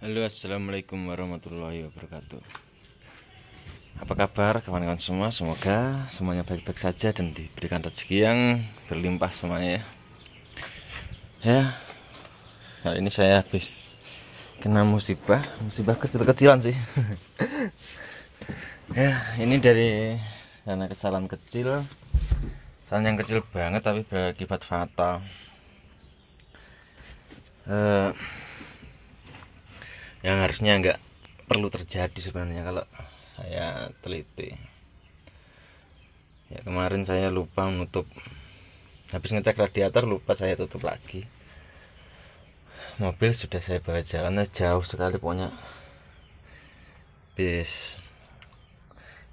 Halo assalamualaikum warahmatullahi wabarakatuh Apa kabar kawan-kawan semua Semoga semuanya baik-baik saja Dan diberikan rezeki yang berlimpah semuanya Ya, ya Kali ini saya habis Kena musibah Musibah kecil-kecilan sih Ya ini dari Karena kesalahan kecil Kesalahan yang kecil banget Tapi berakibat fatal Eh uh, yang harusnya nggak perlu terjadi sebenarnya kalau saya teliti ya kemarin saya lupa menutup habis ngecek radiator lupa saya tutup lagi mobil sudah saya bawa jalannya eh, jauh sekali pokoknya bis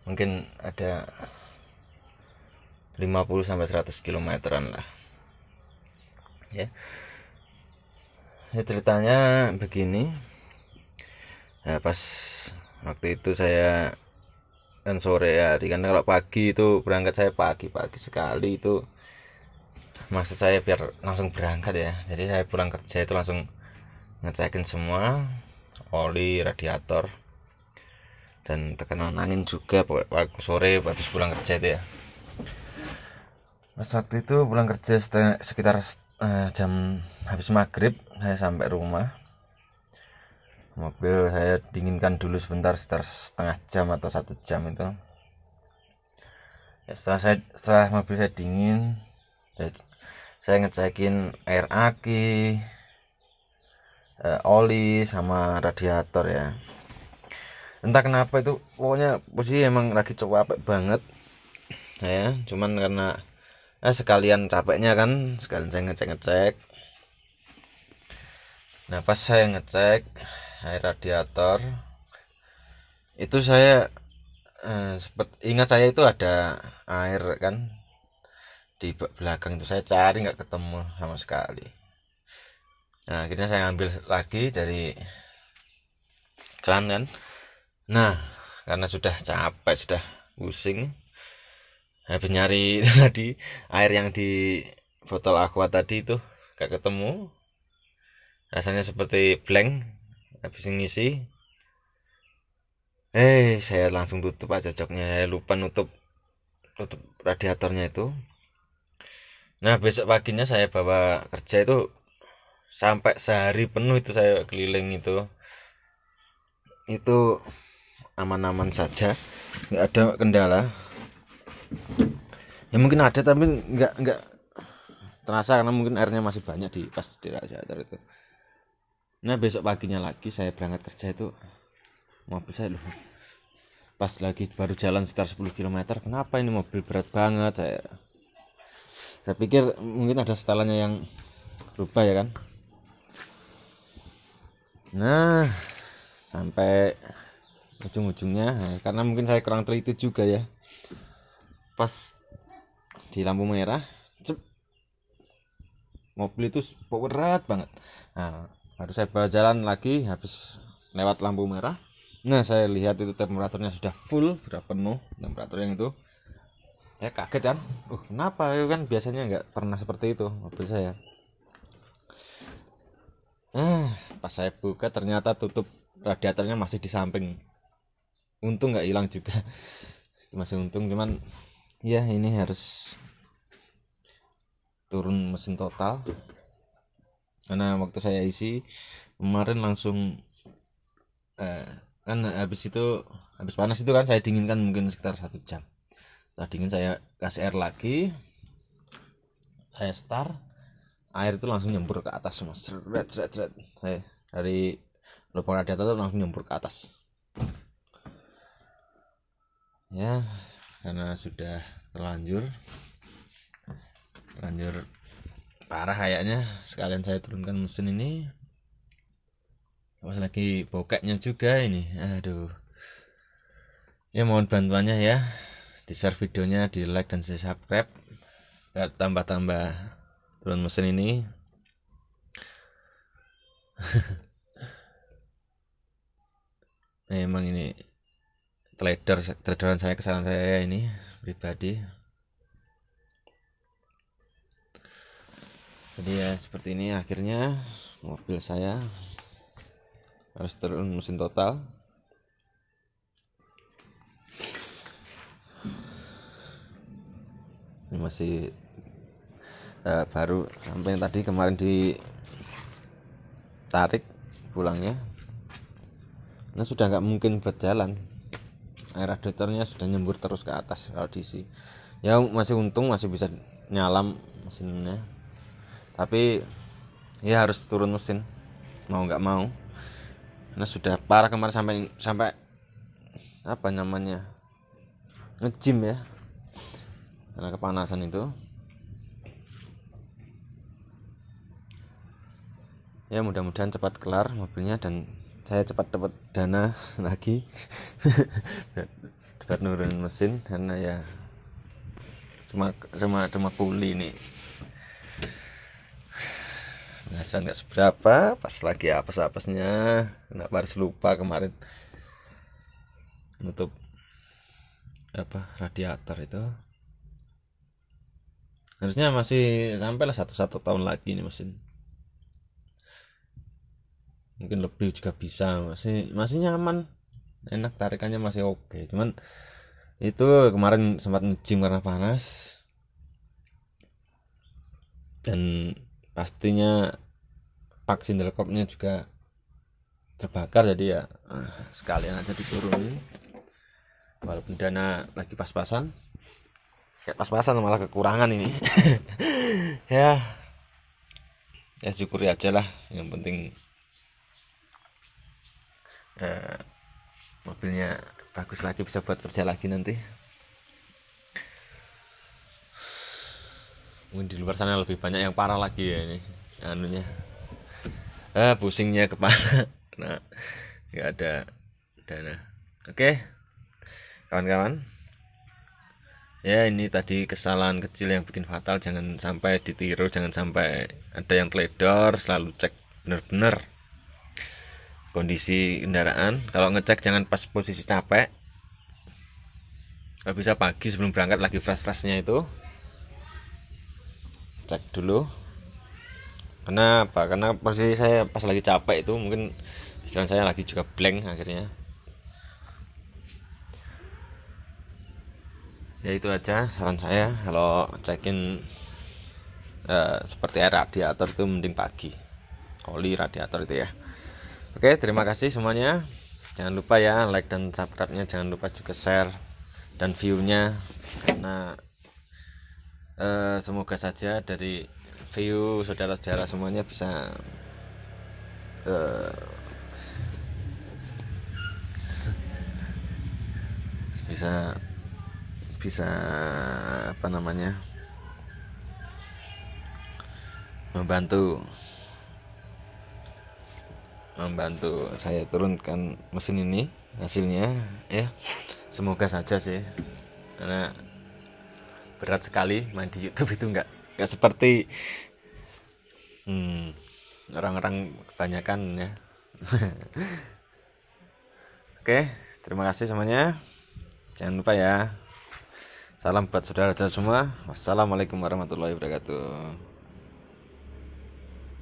mungkin ada 50 sampai 100 kilometeran lah ya. ya ceritanya begini nah pas waktu itu saya kan sore hari kan kalau pagi itu berangkat saya pagi-pagi sekali itu maksud saya biar langsung berangkat ya jadi saya pulang kerja itu langsung ngecekin semua oli radiator dan tekanan angin juga waktu sore waktu pulang kerja itu ya Mas waktu itu pulang kerja sekitar eh, jam habis maghrib saya sampai rumah mobil saya dinginkan dulu sebentar sekitar setengah jam atau satu jam itu ya setelah saya setelah mobil saya dingin saya, saya ngecekin air aki eh, oli sama radiator ya entah kenapa itu pokoknya posisi emang lagi capek banget ya. cuman karena eh, sekalian capeknya kan sekalian saya ngecek ngecek nah pas saya ngecek air radiator itu saya eh, ingat saya itu ada air kan di belakang itu saya cari nggak ketemu sama sekali nah akhirnya saya ambil lagi dari kran kan nah karena sudah capek sudah pusing habis nyari tadi air yang di botol aqua tadi itu gak ketemu rasanya seperti blank habis ngisi eh saya langsung tutup aja joknya saya lupa nutup tutup radiatornya itu nah besok paginya saya bawa kerja itu sampai sehari penuh itu saya keliling itu itu aman-aman saja nggak ada kendala ya mungkin ada tapi nggak nggak terasa karena mungkin airnya masih banyak di pas di radiator itu nah besok paginya lagi saya berangkat kerja itu mobil saya loh pas lagi baru jalan sekitar 10 km kenapa ini mobil berat banget saya saya pikir mungkin ada setelannya yang berubah ya kan nah sampai ujung-ujungnya karena mungkin saya kurang teliti juga ya pas di lampu merah cep, mobil itu berat banget nah, harus saya bawa jalan lagi habis lewat lampu merah nah saya lihat itu temperaturnya sudah full sudah penuh temperatur yang itu saya kaget kan uh kenapa itu kan biasanya nggak pernah seperti itu mobil saya Nah pas saya buka ternyata tutup radiatornya masih di samping untung nggak hilang juga masih untung cuman ya ini harus turun mesin total karena waktu saya isi kemarin langsung eh, kan habis itu habis panas itu kan saya dinginkan mungkin sekitar satu jam setelah dingin saya kasih air lagi saya start air itu langsung nyembur ke atas semua seret seret seret saya dari lubang radiator itu langsung nyembur ke atas ya karena sudah terlanjur terlanjur parah kayaknya sekalian saya turunkan mesin ini masih lagi bokeknya juga ini aduh ya mohon bantuannya ya di share videonya di like dan di subscribe tambah-tambah turun mesin ini nah, emang ini trader traderan saya kesalahan saya ini pribadi jadi ya seperti ini akhirnya mobil saya harus turun mesin total ini masih uh, baru sampai yang tadi kemarin ditarik pulangnya nah sudah nggak mungkin berjalan air radiatornya sudah nyembur terus ke atas kalau diisi ya masih untung masih bisa nyalam mesinnya tapi ya harus turun mesin mau nggak mau karena sudah parah kemarin sampai sampai apa namanya ngejim ya karena kepanasan itu ya mudah-mudahan cepat kelar mobilnya dan saya cepat dapat dana lagi cepat nurun mesin karena ya cuma cuma cuma kuli nih Pemanasan nggak seberapa, pas lagi apes-apesnya, kenapa harus lupa kemarin nutup apa radiator itu harusnya masih sampailah satu satu tahun lagi ini mesin mungkin lebih juga bisa masih masih nyaman enak tarikannya masih oke okay. cuman itu kemarin sempat ngejim karena panas dan pastinya vaksin telekopnya juga terbakar jadi ya ah, sekalian aja diturunin walaupun dana lagi pas-pasan ya pas-pasan malah kekurangan ini ya ya syukuri aja lah yang penting eh, mobilnya bagus lagi bisa buat kerja lagi nanti mungkin di luar sana lebih banyak yang parah lagi ya ini anunya ah pusingnya kepala nah nggak ada dana oke kawan-kawan ya ini tadi kesalahan kecil yang bikin fatal jangan sampai ditiru jangan sampai ada yang teledor selalu cek benar-benar kondisi kendaraan kalau ngecek jangan pas posisi capek kalau bisa pagi sebelum berangkat lagi fresh-freshnya itu cek dulu karena apa? karena pasti saya pas lagi capek itu mungkin pikiran saya lagi juga blank akhirnya ya itu aja saran saya kalau cekin uh, seperti air radiator itu mending pagi oli radiator itu ya oke terima kasih semuanya jangan lupa ya like dan subscribe nya jangan lupa juga share dan view nya karena Eh, semoga saja dari view saudara-saudara semuanya bisa uh, bisa bisa apa namanya membantu membantu saya turunkan mesin ini hasilnya ya semoga saja sih karena berat sekali main di YouTube itu nggak nggak seperti orang hmm, orang-orang kebanyakan ya oke terima kasih semuanya jangan lupa ya salam buat saudara-saudara semua wassalamualaikum warahmatullahi wabarakatuh